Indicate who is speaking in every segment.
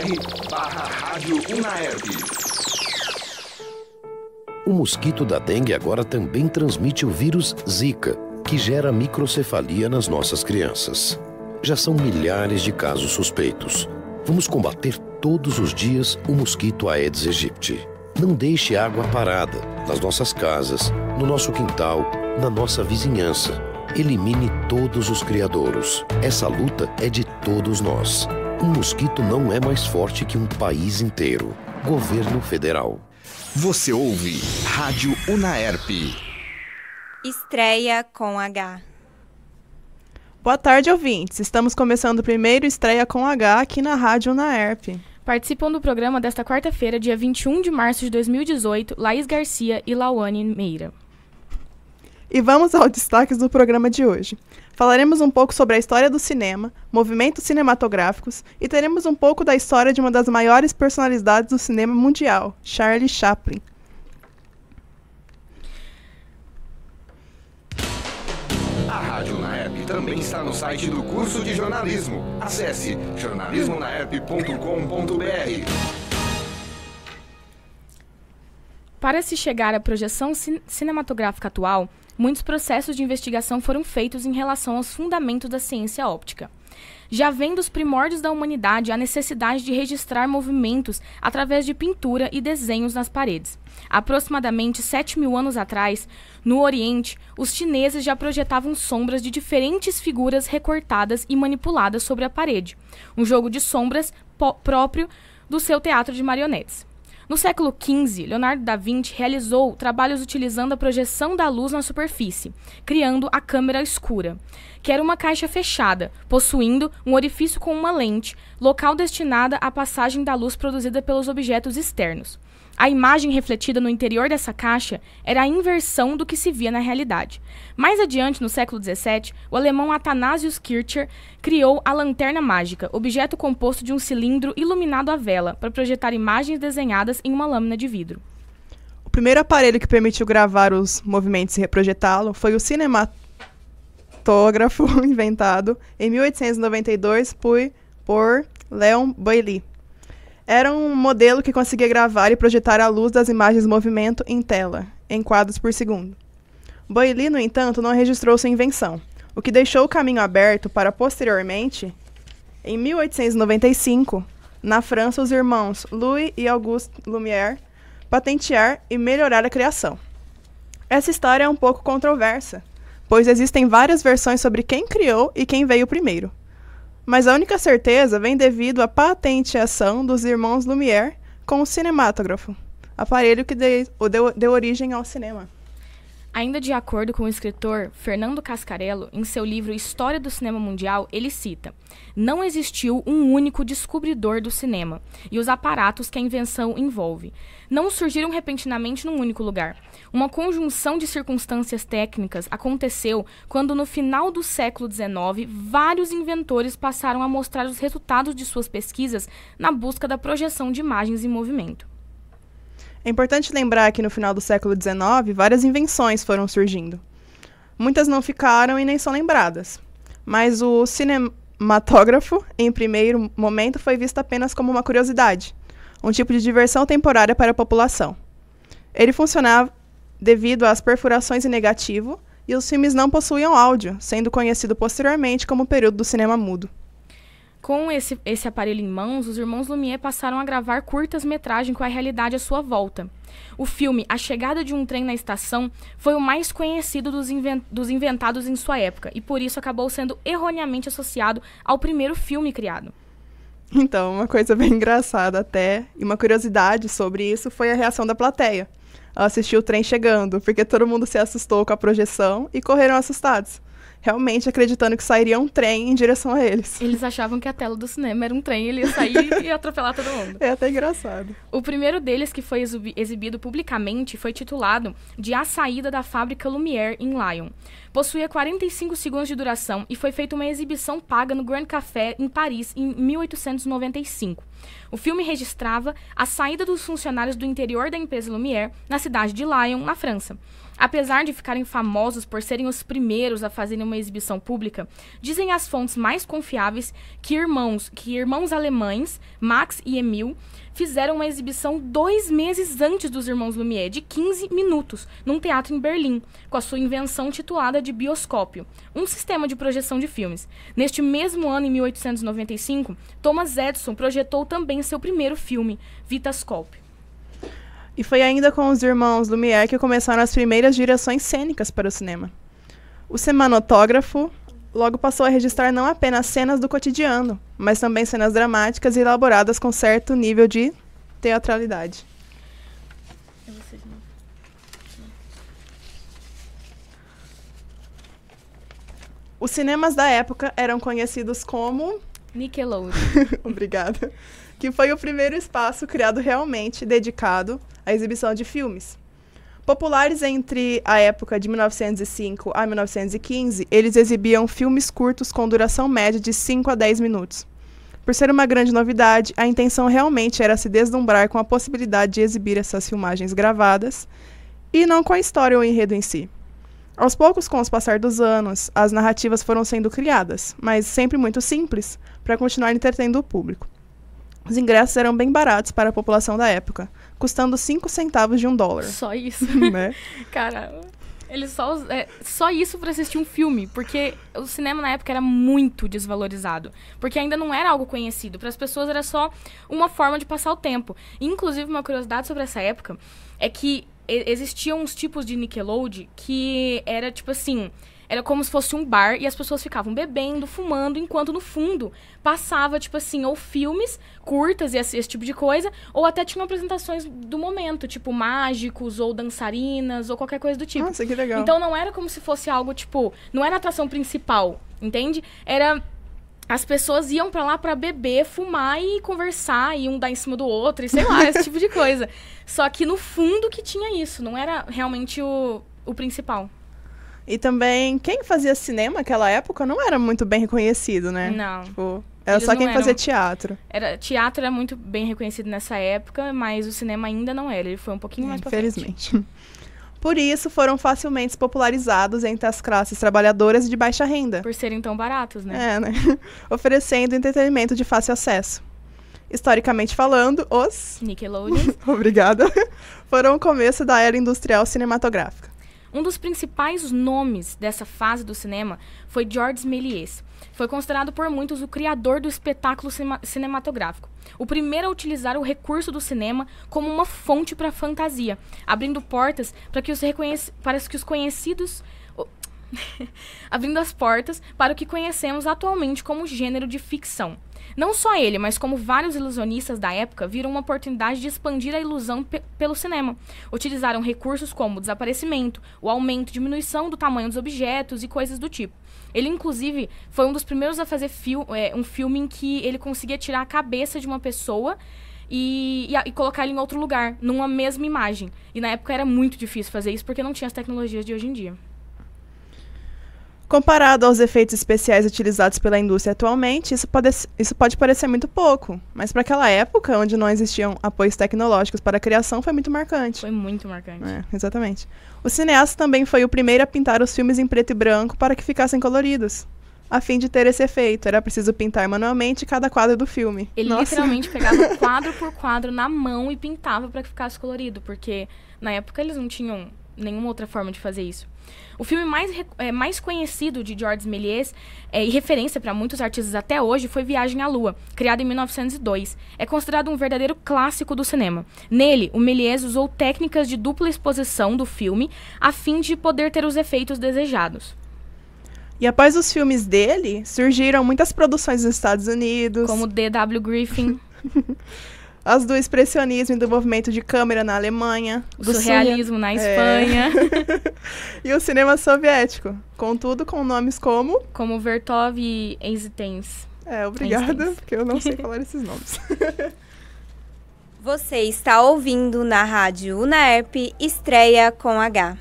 Speaker 1: www.unaerp.br barra rádio O mosquito da dengue agora também transmite o vírus Zika, que gera microcefalia nas nossas crianças. Já são milhares de casos suspeitos. Vamos combater todos os dias o mosquito Aedes aegypti. Não deixe água parada nas nossas casas, no nosso quintal, na nossa vizinhança. Elimine todos os criadouros. Essa luta é de todos nós. Um mosquito não é mais forte que um país inteiro. Governo Federal.
Speaker 2: Você ouve Rádio Unaerp.
Speaker 1: Estreia com H. Boa tarde, ouvintes. Estamos começando o primeiro Estreia com H aqui na Rádio Unaerp.
Speaker 2: Participam do programa desta quarta-feira, dia 21 de março de 2018, Laís Garcia e Lauane Meira.
Speaker 1: E vamos aos destaques do programa de hoje. Falaremos um pouco sobre a história do cinema, movimentos cinematográficos e teremos um pouco da história de uma das maiores personalidades do cinema mundial, Charlie Chaplin.
Speaker 2: A Rádio app também está no site do curso de jornalismo. Acesse
Speaker 1: jornalismonaep.com.br.
Speaker 2: Para se chegar à projeção cin cinematográfica atual, muitos processos de investigação foram feitos em relação aos fundamentos da ciência óptica. Já vem dos primórdios da humanidade a necessidade de registrar movimentos através de pintura e desenhos nas paredes. Aproximadamente 7 mil anos atrás, no Oriente, os chineses já projetavam sombras de diferentes figuras recortadas e manipuladas sobre a parede, um jogo de sombras próprio do seu teatro de marionetes. No século XV, Leonardo da Vinci realizou trabalhos utilizando a projeção da luz na superfície, criando a câmera escura, que era uma caixa fechada, possuindo um orifício com uma lente, local destinada à passagem da luz produzida pelos objetos externos. A imagem refletida no interior dessa caixa era a inversão do que se via na realidade. Mais adiante, no século XVII, o alemão Athanasius Kircher criou a lanterna mágica, objeto composto de um cilindro iluminado à vela, para projetar imagens desenhadas em uma lâmina de vidro.
Speaker 1: O primeiro aparelho que permitiu gravar os movimentos e reprojetá-lo foi o cinematógrafo inventado em 1892 por, por Leon Bailey. Era um modelo que conseguia gravar e projetar a luz das imagens movimento em tela, em quadros por segundo. Boyle, no entanto, não registrou sua invenção, o que deixou o caminho aberto para posteriormente, em 1895, na França, os irmãos Louis e Auguste Lumière patentear e melhorar a criação. Essa história é um pouco controversa, pois existem várias versões sobre quem criou e quem veio primeiro mas a única certeza vem devido à patenteação dos irmãos Lumière com o cinematógrafo, aparelho que deu, deu, deu origem ao cinema.
Speaker 2: Ainda de acordo com o escritor Fernando Cascarello, em seu livro História do Cinema Mundial, ele cita: Não existiu um único descobridor do cinema e os aparatos que a invenção envolve. Não surgiram repentinamente num único lugar. Uma conjunção de circunstâncias técnicas aconteceu quando, no final do século XIX, vários inventores passaram a mostrar os resultados de suas pesquisas na busca da projeção de imagens em movimento. É
Speaker 1: importante lembrar que no final do século XIX várias invenções foram surgindo. Muitas não ficaram e nem são lembradas, mas o cinematógrafo, em primeiro momento, foi visto apenas como uma curiosidade, um tipo de diversão temporária para a população. Ele funcionava devido às perfurações em negativo e os filmes não possuíam áudio, sendo conhecido posteriormente como o período do cinema mudo.
Speaker 2: Com esse, esse aparelho em mãos, os irmãos Lumière passaram a gravar curtas-metragens com a realidade à sua volta. O filme A Chegada de um Trem na Estação foi o mais conhecido dos, invent dos inventados em sua época e por isso acabou sendo erroneamente associado ao primeiro filme criado.
Speaker 1: Então, uma coisa bem engraçada até, e uma curiosidade sobre isso foi a reação da plateia. ao assistir o trem chegando, porque todo mundo se assustou com a projeção e correram assustados realmente acreditando que sairia um trem em direção a eles. Eles achavam que a tela do cinema
Speaker 2: era um trem, ele ia sair e atropelar todo mundo. É até engraçado. O primeiro deles que foi exibido publicamente foi titulado De A Saída da Fábrica Lumière em Lyon. Possuía 45 segundos de duração e foi feita uma exibição paga no Grand Café em Paris em 1895. O filme registrava a saída dos funcionários do interior da empresa Lumière na cidade de Lyon, na França. Apesar de ficarem famosos por serem os primeiros a fazerem uma exibição pública, dizem as fontes mais confiáveis que irmãos, que irmãos alemães, Max e Emil, fizeram uma exibição dois meses antes dos Irmãos Lumière, de 15 minutos, num teatro em Berlim, com a sua invenção titulada de bioscópio, um sistema de projeção de filmes. Neste mesmo ano, em 1895, Thomas Edison projetou também seu primeiro filme, Vitascópio. E foi
Speaker 1: ainda com os irmãos Lumière que começaram as primeiras direções cênicas para o cinema. O semanotógrafo logo passou a registrar não apenas cenas do cotidiano, mas também cenas dramáticas elaboradas com certo nível de teatralidade. É os cinemas da época eram conhecidos como Nickelodeon. Obrigada que foi o primeiro espaço criado realmente dedicado à exibição de filmes. Populares entre a época de 1905 a 1915, eles exibiam filmes curtos com duração média de 5 a 10 minutos. Por ser uma grande novidade, a intenção realmente era se deslumbrar com a possibilidade de exibir essas filmagens gravadas e não com a história ou o enredo em si. Aos poucos, com o passar dos anos, as narrativas foram sendo criadas, mas sempre muito simples, para continuar entretendo o público. Os ingressos eram bem baratos para a população da época, custando 5 centavos de um dólar. Só isso. né?
Speaker 2: Cara, eles só, é, só isso para assistir um filme, porque o cinema na época era muito desvalorizado, porque ainda não era algo conhecido. Para as pessoas era só uma forma de passar o tempo. Inclusive, uma curiosidade sobre essa época é que existiam uns tipos de Nickelodeon que era tipo assim, era como se fosse um bar e as pessoas ficavam bebendo, fumando, enquanto no fundo passava, tipo assim, ou filmes curtas e esse, esse tipo de coisa, ou até tinham apresentações do momento, tipo mágicos ou dançarinas ou qualquer coisa do tipo. Nossa, que legal. Então não era como se fosse algo, tipo, não era a atração principal, entende? Era as pessoas iam para lá para beber, fumar e conversar e um dar em cima do outro e sei lá, esse tipo de coisa. Só que no fundo que tinha isso, não era realmente o, o principal. E também, quem
Speaker 1: fazia cinema naquela época não era muito bem reconhecido, né? Não. Tipo, era Eles só quem fazia
Speaker 2: teatro. Era, teatro era muito bem reconhecido nessa época, mas o cinema ainda não era. Ele foi um pouquinho é, mais pra Infelizmente.
Speaker 1: Por isso, foram facilmente popularizados entre as classes trabalhadoras de baixa renda. Por serem tão baratos, né? É, né? Oferecendo entretenimento de fácil acesso. Historicamente falando, os...
Speaker 2: Nickelodeon.
Speaker 1: Obrigada. foram o começo da era industrial cinematográfica.
Speaker 2: Um dos principais nomes dessa fase do cinema foi Georges Méliès. Foi considerado por muitos o criador do espetáculo cinematográfico, o primeiro a utilizar o recurso do cinema como uma fonte para a fantasia, abrindo portas para que, os reconhec para que os conhecidos abrindo as portas para o que conhecemos atualmente como gênero de ficção. Não só ele, mas como vários ilusionistas da época viram uma oportunidade de expandir a ilusão pe pelo cinema. Utilizaram recursos como o desaparecimento, o aumento e diminuição do tamanho dos objetos e coisas do tipo. Ele, inclusive, foi um dos primeiros a fazer fil é, um filme em que ele conseguia tirar a cabeça de uma pessoa e, e, e, colocar em outro lugar, numa mesma imagem. E na época era muito difícil fazer isso porque não tinha as tecnologias de hoje em dia.
Speaker 1: Comparado aos efeitos especiais utilizados pela indústria atualmente, isso pode, isso pode parecer muito pouco, mas para aquela época, onde não existiam apoios tecnológicos para a criação, foi muito marcante. Foi muito marcante. É, exatamente. O cineasta também foi o primeiro a pintar os filmes em preto e branco para que ficassem coloridos. A fim de ter esse efeito, era preciso pintar manualmente cada quadro do filme. Ele Nossa. literalmente pegava
Speaker 2: quadro por quadro na mão e pintava para que ficasse colorido, porque na época eles não tinham nenhuma outra forma de fazer isso. O filme mais, é, mais conhecido de Georges Méliès é, e referência para muitos artistas até hoje foi Viagem à Lua, criado em 1902. É considerado um verdadeiro clássico do cinema. Nele, o Méliès usou técnicas de dupla exposição do filme a fim de poder ter os efeitos desejados.
Speaker 1: E após os filmes dele, surgiram muitas produções nos Estados Unidos. Como D.W. Griffin. as do expressionismo e do movimento de câmera na Alemanha, do surrealismo na Espanha é. e o cinema soviético, contudo
Speaker 2: com nomes como como Vertov e Eisenstein.
Speaker 1: É, obrigada, porque eu não sei
Speaker 2: falar esses nomes. Você está ouvindo na rádio UNAERP estreia com H.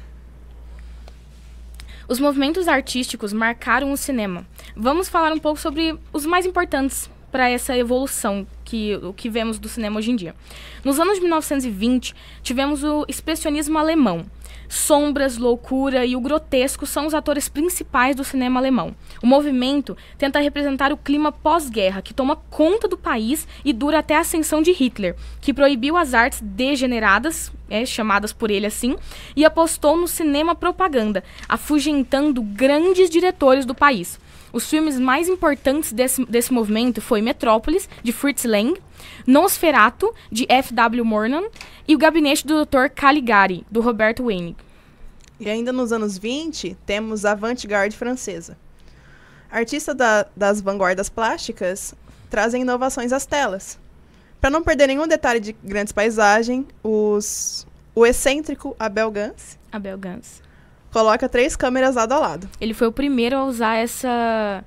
Speaker 2: Os movimentos artísticos marcaram o cinema. Vamos falar um pouco sobre os mais importantes para essa evolução que o que vemos do cinema hoje em dia. Nos anos 1920, tivemos o expressionismo alemão. Sombras, loucura e o grotesco são os atores principais do cinema alemão. O movimento tenta representar o clima pós-guerra que toma conta do país e dura até a ascensão de Hitler, que proibiu as artes degeneradas, é, chamadas por ele assim, e apostou no cinema propaganda, afugentando grandes diretores do país. Os filmes mais importantes desse, desse movimento foi Metrópolis, de Fritz Lang, Nosferatu, de F.W. Mornan, e O Gabinete do Dr. Caligari, do Roberto Wenig.
Speaker 1: E ainda nos anos 20, temos a Vanguard francesa. Artistas da, das vanguardas plásticas trazem inovações às telas. Para não perder nenhum detalhe de grandes paisagens, os, o
Speaker 2: excêntrico Abel Gance, Abel Gance coloca três câmeras lado a lado. Ele foi o primeiro a usar essa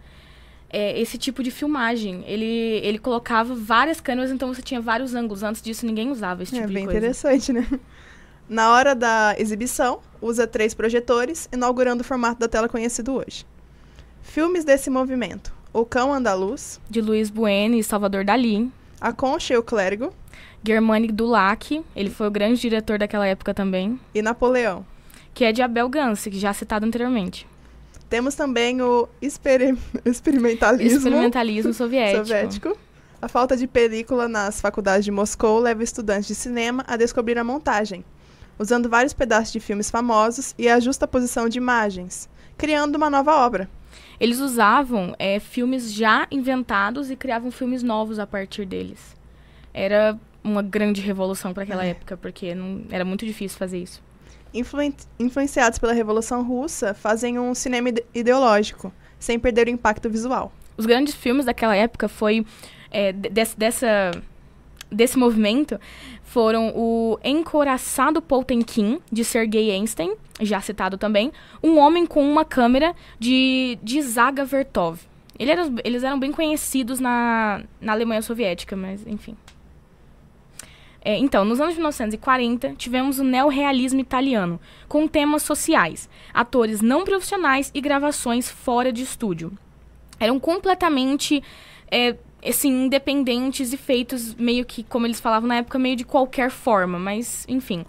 Speaker 2: é, esse tipo de filmagem. Ele, ele colocava várias câmeras, então você tinha vários ângulos. Antes disso, ninguém usava esse é tipo é, de coisa. É bem
Speaker 1: interessante, né? Na hora da exibição, usa três projetores, inaugurando o formato da tela conhecido hoje.
Speaker 2: Filmes desse movimento: O Cão Andaluz, de Luiz Bueno e Salvador Dalí. A Concha e o Clérigo. Germanic Dulac, ele foi o grande diretor daquela época também. E Napoleão, que é de Abel Gance, que já citado anteriormente. Temos
Speaker 1: também o experimentalismo, experimentalismo soviético. soviético. A falta de película nas faculdades de Moscou leva estudantes de cinema a descobrir a montagem, usando vários pedaços de filmes famosos e a justa posição de imagens, criando uma nova
Speaker 2: obra. Eles usavam é, filmes já inventados e criavam filmes novos a partir deles. Era uma grande revolução para aquela é. época, porque não, era muito difícil fazer isso
Speaker 1: influenciados pela Revolução Russa, fazem um cinema
Speaker 2: ideológico, sem perder o impacto visual. Os grandes filmes daquela época foi é, dessa desse movimento foram o Encoraçado Potemkin, de Sergei Einstein, já citado também, um homem com uma câmera de, de Zaga Vertov. Ele era, eles eram bem conhecidos na, na Alemanha Soviética, mas enfim. É, então, nos anos 1940, tivemos o neorrealismo italiano, com temas sociais, atores não profissionais e gravações fora de estúdio. Eram completamente é, assim, independentes e feitos meio que, como eles falavam na época, meio de qualquer forma, mas enfim.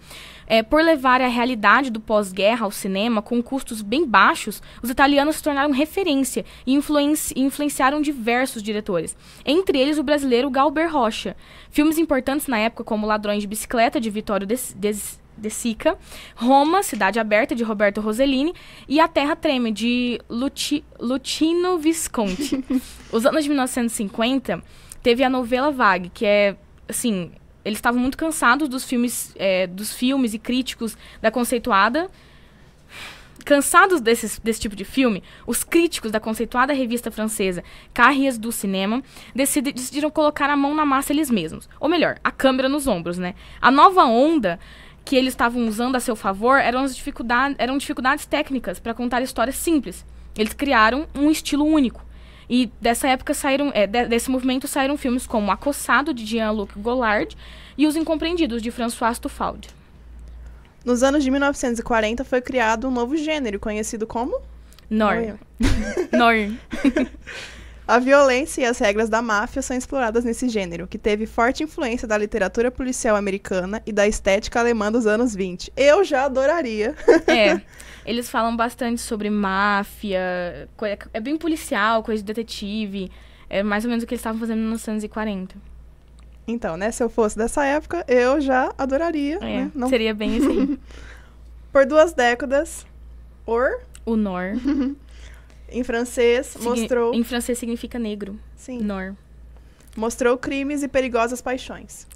Speaker 2: É, por levar a realidade do pós-guerra ao cinema com custos bem baixos, os italianos se tornaram referência e influenci influenciaram diversos diretores, entre eles o brasileiro Galber Rocha. Filmes importantes na época, como Ladrões de Bicicleta, de Vitório Des Des de Sica, Roma, Cidade Aberta, de Roberto Rossellini, e A Terra Treme, de Luti, Lutino Visconti. Os anos de 1950, teve a novela Vague, que é, assim, eles estavam muito cansados dos filmes, é, dos filmes e críticos da conceituada. Cansados desses, desse tipo de filme, os críticos da conceituada revista francesa Carriers do Cinema decidiram colocar a mão na massa eles mesmos. Ou melhor, a câmera nos ombros, né? A nova onda que eles estavam usando a seu favor eram, dificuldade, eram dificuldades técnicas para contar histórias simples. Eles criaram um estilo único. E dessa época saíram, é, de, desse movimento saíram filmes como Acossado, de Jean-Luc Gollard, e Os Incompreendidos, de François Truffaut.
Speaker 1: Nos anos de 1940 foi criado um novo gênero, conhecido como?
Speaker 2: Noir. Noir.
Speaker 1: A violência e as regras da máfia são exploradas nesse gênero, que teve forte influência da literatura policial americana e da estética alemã dos anos
Speaker 2: 20. Eu já adoraria. É. Eles falam bastante sobre máfia, é bem policial, coisa de detetive. É mais ou menos o que eles estavam fazendo anos 1940.
Speaker 1: Então, né, se eu fosse dessa época, eu já adoraria. É, né? Não... Seria bem assim. Por duas décadas, Or. O Nor. Em francês, mostrou. Em
Speaker 2: francês significa negro. Sim. Nor. Mostrou crimes e perigosas paixões.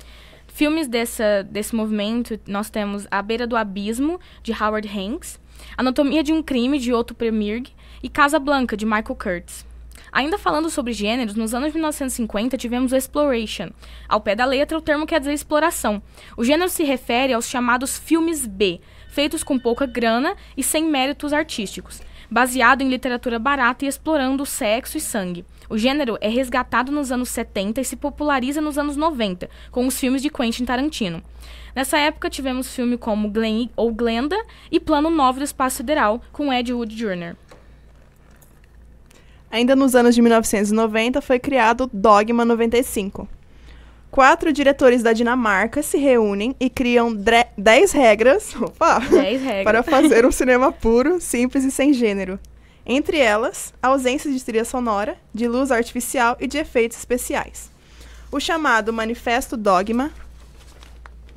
Speaker 2: Filmes dessa, desse movimento, nós temos A Beira do Abismo, de Howard Hanks, Anatomia de um Crime, de Otto Premierg, e Casa Blanca, de Michael Kurtz. Ainda falando sobre gêneros, nos anos 1950 tivemos o exploration. Ao pé da letra, o termo quer dizer exploração. O gênero se refere aos chamados filmes B, feitos com pouca grana e sem méritos artísticos baseado em literatura barata e explorando sexo e sangue. O gênero é resgatado nos anos 70 e se populariza nos anos 90, com os filmes de Quentin Tarantino. Nessa época tivemos filmes como Glen ou Glenda e Plano 9 do Espaço Federal, com Ed Wood Jr.
Speaker 1: Ainda nos anos de 1990 foi criado Dogma 95, Quatro diretores da Dinamarca se reúnem e criam dez regras, opa, dez regras para fazer um cinema puro, simples e sem gênero. Entre elas, a ausência de trilha sonora, de luz artificial e de efeitos especiais. O chamado Manifesto Dogma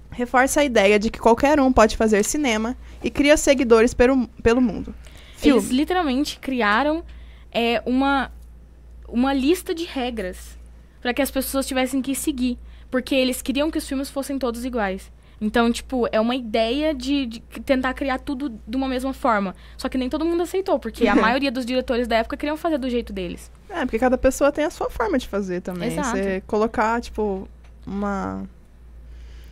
Speaker 1: reforça a ideia de que qualquer um pode fazer cinema e cria seguidores pelo, pelo mundo.
Speaker 2: Filme. Eles literalmente criaram é, uma, uma lista de regras para que as pessoas tivessem que seguir, porque eles queriam que os filmes fossem todos iguais. Então, tipo, é uma ideia de, de, tentar criar tudo de uma mesma forma. Só que nem todo mundo aceitou, porque a maioria dos diretores da época queriam fazer do jeito deles.
Speaker 1: É, porque cada pessoa tem a sua forma de fazer também. Exato. Você colocar, tipo, uma.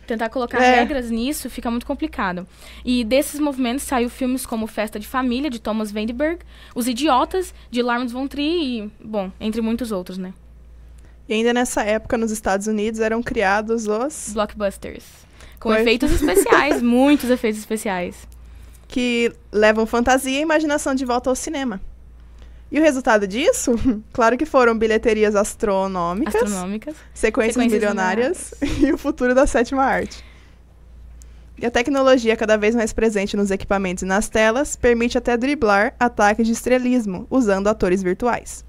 Speaker 2: Tentar colocar é. regras nisso fica muito complicado. E desses movimentos saiu filmes como Festa de Família, de Thomas Vandenberg, Os Idiotas, de Lawrence von Trier e, bom, entre muitos outros, né?
Speaker 1: E ainda nessa época, nos Estados Unidos, eram criados os. Blockbusters.
Speaker 2: Com Foi... efeitos especiais, muitos
Speaker 1: efeitos especiais. Que levam fantasia e imaginação de volta ao cinema. E o resultado disso? Claro que foram bilheterias astronômicas, astronômicas sequências, sequências milionárias e o futuro da sétima arte. E a tecnologia cada vez mais presente nos equipamentos e nas telas permite até driblar ataques de estrelismo usando atores virtuais.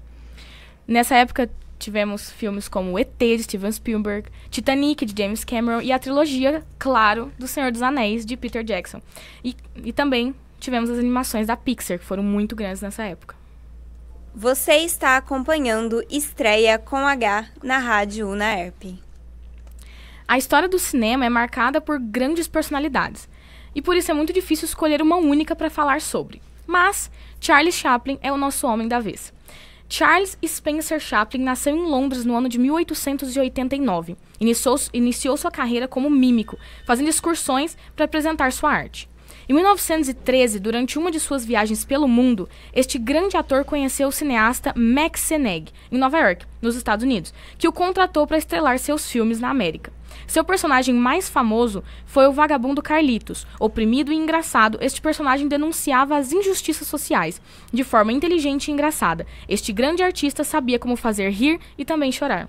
Speaker 2: Nessa época tivemos filmes como ET, de Steven Spielberg, Titanic, de James Cameron, e a trilogia, claro, do Senhor dos Anéis, de Peter Jackson. E, e também tivemos as animações da Pixar, que foram muito grandes nessa época. Você está acompanhando Estreia com H na Rádio UNAERP. A história do cinema é marcada por grandes personalidades, e por isso é muito difícil escolher uma única para falar sobre. Mas Charlie Chaplin é o nosso homem da vez. Charles Spencer Chaplin nasceu em Londres no ano de 1889. Iniciou, iniciou sua carreira como mímico, fazendo excursões para apresentar sua arte. Em 1913, durante uma de suas viagens pelo mundo, este grande ator conheceu o cineasta Max Seneg, em Nova York, nos Estados Unidos, que o contratou para estrelar seus filmes na América. Seu personagem mais famoso foi o vagabundo Carlitos. Oprimido e engraçado, este personagem denunciava as injustiças sociais de forma inteligente e engraçada. Este grande artista sabia como fazer rir e também chorar.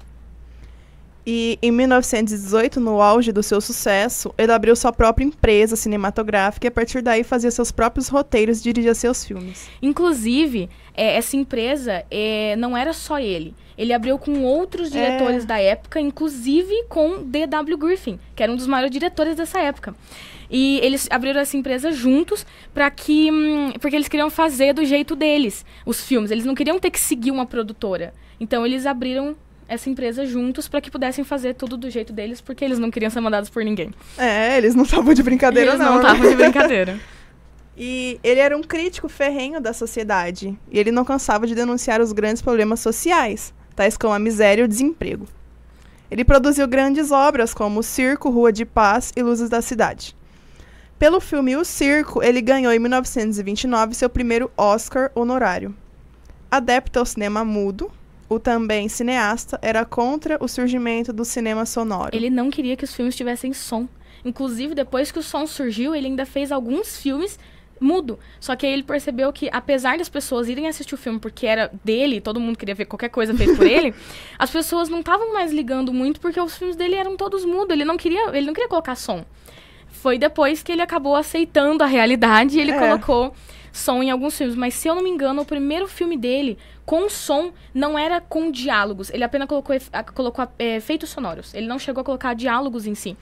Speaker 1: E em 1918, no auge do seu sucesso, ele abriu sua própria empresa cinematográfica e a partir daí fazia seus próprios roteiros e dirigia seus filmes.
Speaker 2: Inclusive, é, essa empresa é, não era só ele. Ele abriu com outros é. diretores é. da época, inclusive com D.W. Griffin, que era um dos maiores diretores dessa época. E eles abriram essa empresa juntos para que. Hum, porque eles queriam fazer do jeito deles os filmes. Eles não queriam ter que seguir uma produtora. Então eles abriram essa empresa juntos para que pudessem fazer tudo do jeito deles, porque eles não queriam ser mandados por ninguém.
Speaker 1: É, eles não estavam de brincadeira, eles não. Eles não estavam de
Speaker 2: brincadeira. E ele era
Speaker 1: um crítico ferrenho da sociedade, e ele não cansava de denunciar os grandes problemas sociais, tais como a miséria e o desemprego. Ele produziu grandes obras como O Circo, Rua de Paz e Luzes da Cidade. Pelo filme O Circo, ele ganhou em 1929 seu primeiro Oscar honorário. Adepto ao cinema mudo, o também cineasta era contra o surgimento do
Speaker 2: cinema sonoro. Ele não queria que os filmes tivessem som. Inclusive, depois que o som surgiu, ele ainda fez alguns filmes mudo. Só que aí ele percebeu que, apesar das pessoas irem assistir o filme porque era dele, todo mundo queria ver qualquer coisa feita por ele, as pessoas não estavam mais ligando muito porque os filmes dele eram todos mudo. Ele não queria, ele não queria colocar som. Foi depois que ele acabou aceitando a realidade e ele é. colocou som em alguns filmes, mas se eu não me engano, o primeiro filme dele com som não era com diálogos. Ele apenas colocou, colocou é, efeitos sonoros. Ele não chegou a colocar diálogos em si.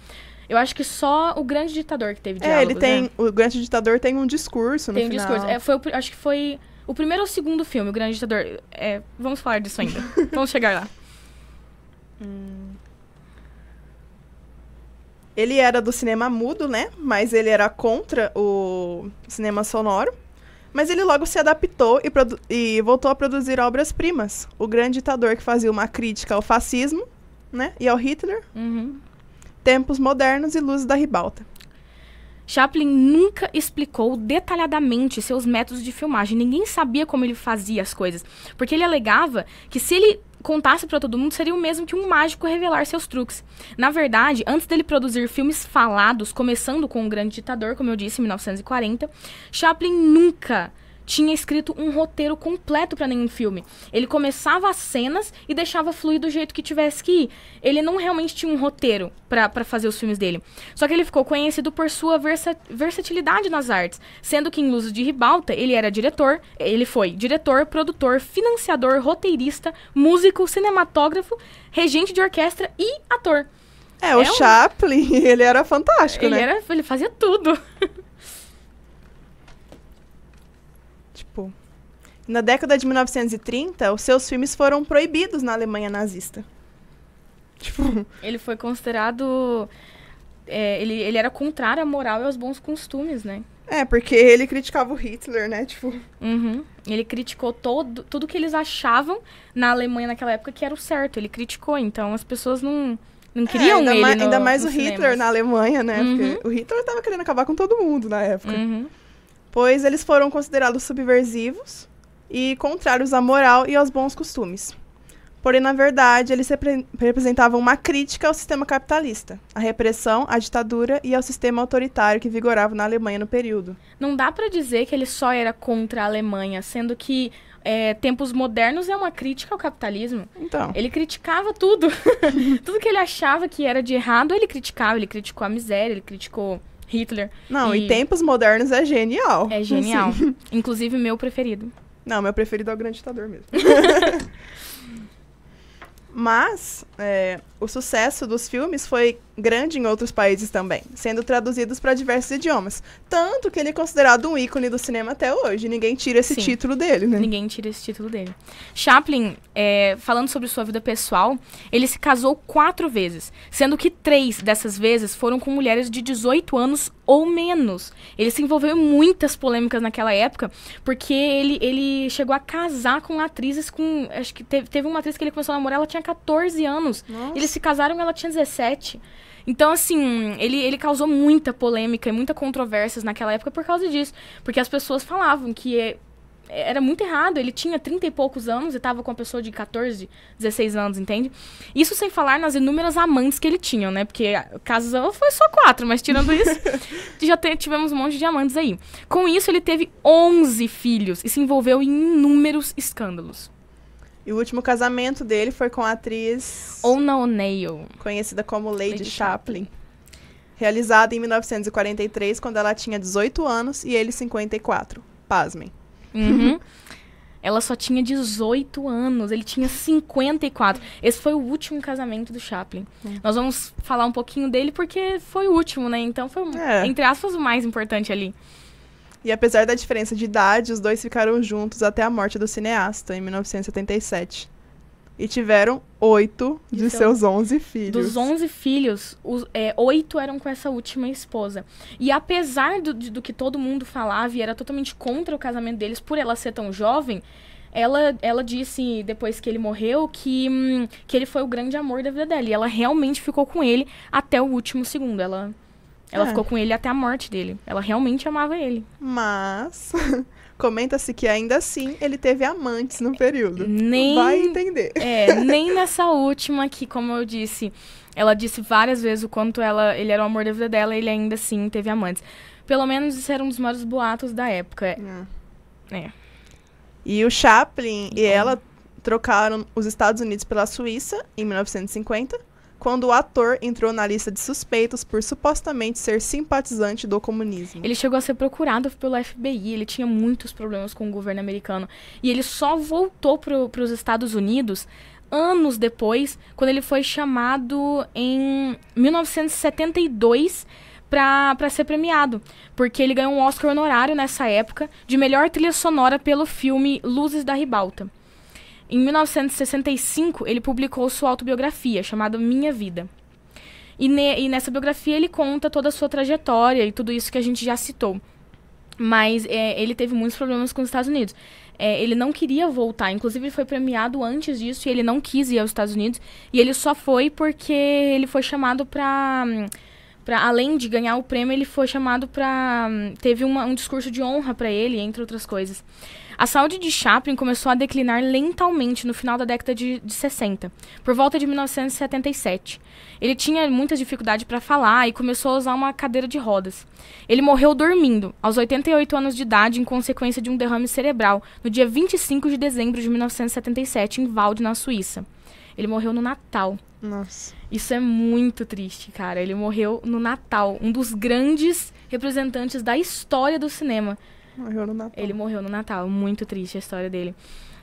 Speaker 2: Eu acho que só o Grande Ditador que teve diálogos. É, ele né? tem. Né?
Speaker 1: O Grande Ditador tem um discurso no tem um final. discurso. É,
Speaker 2: foi, acho que foi o primeiro ou o segundo filme, o Grande Ditador. É, vamos falar disso ainda.
Speaker 1: vamos chegar lá. Hum. Ele era do cinema mudo, né? Mas ele era contra o cinema sonoro. Mas ele logo se adaptou e, e voltou a produzir obras-primas. O grande ditador que fazia uma crítica ao fascismo né, e ao
Speaker 2: Hitler. Uhum. Tempos modernos e luzes da ribalta. Chaplin nunca explicou detalhadamente seus métodos de filmagem. Ninguém sabia como ele fazia as coisas. Porque ele alegava que se ele contasse para todo mundo seria o mesmo que um mágico revelar seus truques. Na verdade, antes dele produzir filmes falados, começando com O Grande Ditador, como eu disse, em 1940, Chaplin nunca tinha escrito um roteiro completo para nenhum filme. Ele começava as cenas e deixava fluir do jeito que tivesse que ir. Ele não realmente tinha um roteiro para fazer os filmes dele. Só que ele ficou conhecido por sua versa versatilidade nas artes, sendo que em Luzes de Ribalta ele era diretor, ele foi diretor, produtor, financiador, roteirista, músico, cinematógrafo, regente de orquestra e ator. É, é o um...
Speaker 1: Chaplin, ele era fantástico, ele né? Era,
Speaker 2: ele fazia tudo.
Speaker 1: Na década de 1930, os seus filmes foram proibidos na Alemanha nazista.
Speaker 2: Tipo... Ele foi considerado... É, ele, ele era contrário à moral e aos bons costumes, né? É, porque ele criticava o Hitler, né? Tipo... Uhum. Ele criticou todo, tudo que eles achavam na Alemanha naquela época que era o certo. Ele criticou, então as pessoas não... Não é, queriam é, ainda ele mais, no, Ainda mais o Hitler cinemas. na
Speaker 1: Alemanha, né? Uhum. Porque o Hitler estava querendo acabar com todo mundo na época. Uhum. Pois eles foram considerados subversivos e contrários à moral e aos bons costumes. Porém, na verdade, eles representava representavam uma crítica ao sistema capitalista, à repressão, à ditadura e ao sistema autoritário que vigorava na Alemanha
Speaker 2: no período. Não dá para dizer que ele só era contra a Alemanha, sendo que é, tempos modernos é uma crítica ao capitalismo. Então. Ele criticava tudo. tudo que ele achava que era de errado, ele criticava. Ele criticou a miséria, ele criticou Hitler. Não, e, e tempos
Speaker 1: modernos é genial. É genial. Inclusive meu preferido. Não, meu preferido é o Grande Ditador mesmo. Mas é, o sucesso dos filmes foi grande em outros países também, sendo traduzidos para diversos idiomas. Tanto que ele é considerado um ícone do cinema até hoje. Ninguém tira esse Sim. título
Speaker 2: dele, né? Ninguém tira esse título dele. Chaplin, é, falando sobre sua vida pessoal, ele se casou quatro vezes, sendo que três dessas vezes foram com mulheres de 18 anos ou menos. Ele se envolveu em muitas polêmicas naquela época, porque ele, ele chegou a casar com atrizes com. Acho que teve, teve uma atriz que ele começou a namorar, ela tinha 14 anos. Nossa. Eles se casaram, ela tinha 17. Então, assim, ele, ele causou muita polêmica e muita controvérsias naquela época por causa disso. Porque as pessoas falavam que é, era muito errado. Ele tinha 30 e poucos anos e estava com uma pessoa de 14, 16 anos, entende? Isso sem falar nas inúmeras amantes que ele tinha, né? Porque casos foi só quatro, mas tirando isso, já te, tivemos um monte de amantes aí. Com isso, ele teve 11 filhos e se envolveu em inúmeros escândalos. E o último casamento dele foi com a atriz Ona O'Neill,
Speaker 1: conhecida como Lady, Lady Chaplin, realizado realizada em 1943, quando ela tinha
Speaker 2: 18 anos e ele 54. Pasmem. Uhum. Ela só tinha 18 anos, ele tinha 54. Esse foi o último casamento do Chaplin. Hum. Nós vamos falar um pouquinho dele porque foi o último, né? Então foi, é. entre aspas, o mais importante ali. E
Speaker 1: apesar da diferença de idade, os dois ficaram juntos até a morte do cineasta, em 1977. E tiveram oito de, de seus, seus filhos. Dos
Speaker 2: onze filhos, os, é, oito eram com essa última esposa. E apesar do, do que todo mundo falava e era totalmente contra o casamento deles por ela ser tão jovem, ela, ela disse, depois que ele morreu, que, hum, que ele foi o grande amor da vida dela. E ela realmente ficou com ele até o último segundo. Ela ela é. ficou com ele até a morte dele. Ela realmente amava ele.
Speaker 1: Mas. Comenta-se que ainda assim ele teve amantes no período. Nem, Vai entender. É, nem
Speaker 2: nessa última que, como eu disse, ela disse várias vezes o quanto ela, ele era o amor da vida dela, ele ainda assim teve amantes. Pelo menos isso era um dos maiores boatos da época. É. é. é.
Speaker 1: E o Chaplin então. e ela trocaram os Estados Unidos pela Suíça em 1950 quando o ator entrou na lista de suspeitos por supostamente ser simpatizante do comunismo. Ele
Speaker 2: chegou a ser procurado pelo FBI, ele tinha muitos problemas com o governo americano. E ele só voltou para os Estados Unidos anos depois, quando ele foi chamado em 1972 para ser premiado, porque ele ganhou um Oscar honorário nessa época de melhor trilha sonora pelo filme Luzes da Ribalta. Em 1965, ele publicou sua autobiografia, chamada Minha Vida. E, ne e nessa biografia ele conta toda a sua trajetória e tudo isso que a gente já citou. Mas é, ele teve muitos problemas com os Estados Unidos. É, ele não queria voltar, inclusive ele foi premiado antes disso e ele não quis ir aos Estados Unidos. E ele só foi porque ele foi chamado para além de ganhar o prêmio, ele foi chamado para hum, teve uma, um discurso de honra para ele, entre outras coisas. A saúde de Chaplin começou a declinar lentamente no final da década de, de 60, por volta de 1977. Ele tinha muitas dificuldades para falar e começou a usar uma cadeira de rodas. Ele morreu dormindo, aos 88 anos de idade, em consequência de um derrame cerebral, no dia 25 de dezembro de 1977, em Valde, na Suíça. Ele morreu no Natal. Nossa. Isso é muito triste, cara. Ele morreu no Natal, um dos grandes representantes da história do cinema. Morreu no Natal. Ele morreu no Natal. Muito triste a história dele.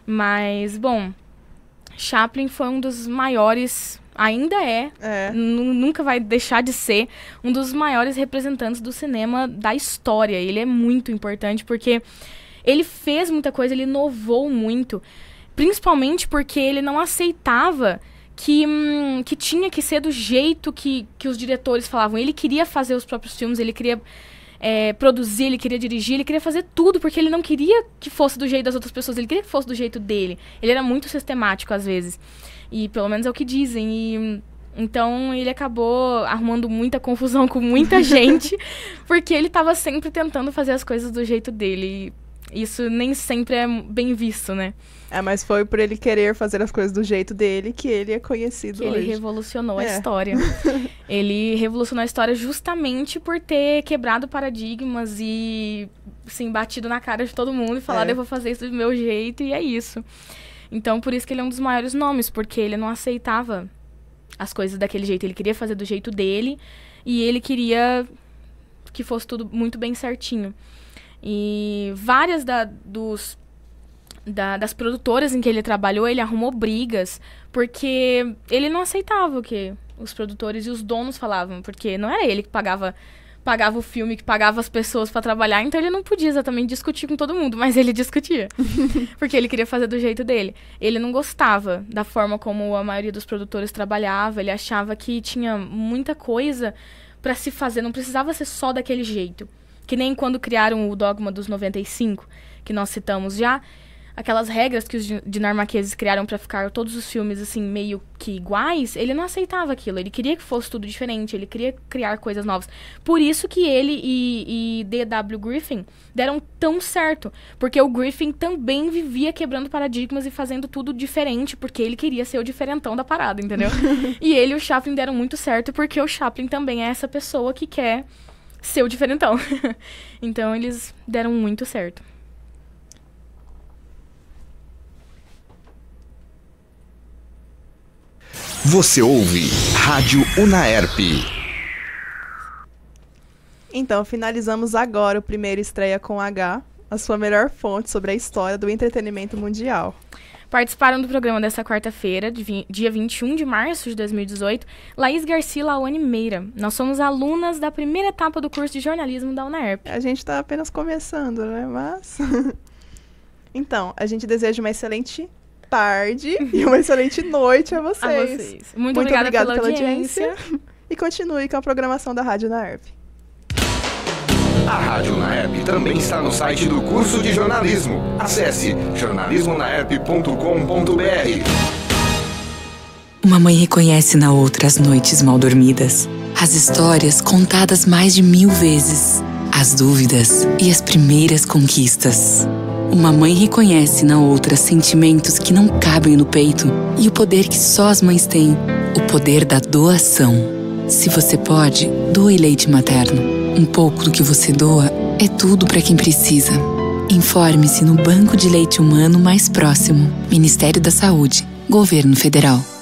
Speaker 2: Mas, bom, Chaplin foi um dos maiores. Ainda é, é. nunca vai deixar de ser um dos maiores representantes do cinema da história. Ele é muito importante porque ele fez muita coisa, ele inovou muito, principalmente porque ele não aceitava que, hum, que tinha que ser do jeito que, que os diretores falavam. Ele queria fazer os próprios filmes, ele queria é, produzir, ele queria dirigir, ele queria fazer tudo, porque ele não queria que fosse do jeito das outras pessoas, ele queria que fosse do jeito dele. Ele era muito sistemático às vezes. E pelo menos é o que dizem. E, então ele acabou arrumando muita confusão com muita gente, porque ele estava sempre tentando fazer as coisas do jeito dele. E, isso nem sempre é bem visto, né? É, mas foi por ele querer fazer as coisas do jeito dele que ele é conhecido que hoje. Ele revolucionou é. a história. ele revolucionou a história justamente por ter quebrado paradigmas e assim, batido na cara de todo mundo e falado, é. eu vou fazer isso do meu jeito, e é isso. Então, por isso que ele é um dos maiores nomes, porque ele não aceitava as coisas daquele jeito. Ele queria fazer do jeito dele e ele queria que fosse tudo muito bem certinho. E várias da, dos, da, das produtoras em que ele trabalhou, ele arrumou brigas, porque ele não aceitava o que os produtores e os donos falavam, porque não era ele que pagava pagava o filme, que pagava as pessoas para trabalhar, então ele não podia exatamente discutir com todo mundo, mas ele discutia. porque ele queria fazer do jeito dele. Ele não gostava da forma como a maioria dos produtores trabalhava, ele achava que tinha muita coisa para se fazer, não precisava ser só daquele jeito. Que nem quando criaram o dogma dos 95, que nós citamos já, aquelas regras que os dinamarqueses criaram para ficar todos os filmes assim meio que iguais, ele não aceitava aquilo. Ele queria que fosse tudo diferente, ele queria criar coisas novas. Por isso que ele e, e D.W. Griffin deram tão certo, porque o Griffin também vivia quebrando paradigmas e fazendo tudo diferente, porque ele queria ser o diferentão da parada, entendeu? e ele e o Chaplin deram muito certo, porque o Chaplin também é essa pessoa que quer ser o diferentão. então eles deram muito certo. Você ouve Rádio Unaerp.
Speaker 1: Então, finalizamos agora o primeiro Estreia com H, a sua melhor fonte sobre a história do entretenimento mundial.
Speaker 2: Participaram do programa dessa quarta-feira, dia 21 de março de 2018, Laís Garcia e Laone Meira. Nós somos alunas da primeira etapa do curso de jornalismo da UNAERP. A gente está apenas começando, né? Mas. então, a gente deseja uma excelente
Speaker 1: tarde e uma excelente noite a vocês. A vocês. Muito, Muito obrigada, obrigada pela, pela, audiência. audiência. E continue com a programação da Rádio UNAERP. A Rádio Naep também está no site do curso de jornalismo. Acesse jornalismonaep.com.br.
Speaker 2: Uma mãe reconhece na outra as noites mal dormidas, as histórias contadas mais de mil vezes, as dúvidas e as primeiras conquistas. Uma mãe reconhece na outra sentimentos que não cabem no peito e o poder que só as mães têm o poder da doação. Se você pode, doe leite materno um pouco do que você doa é tudo para quem precisa. Informe-se no banco de leite humano mais próximo. Ministério da Saúde, Governo Federal.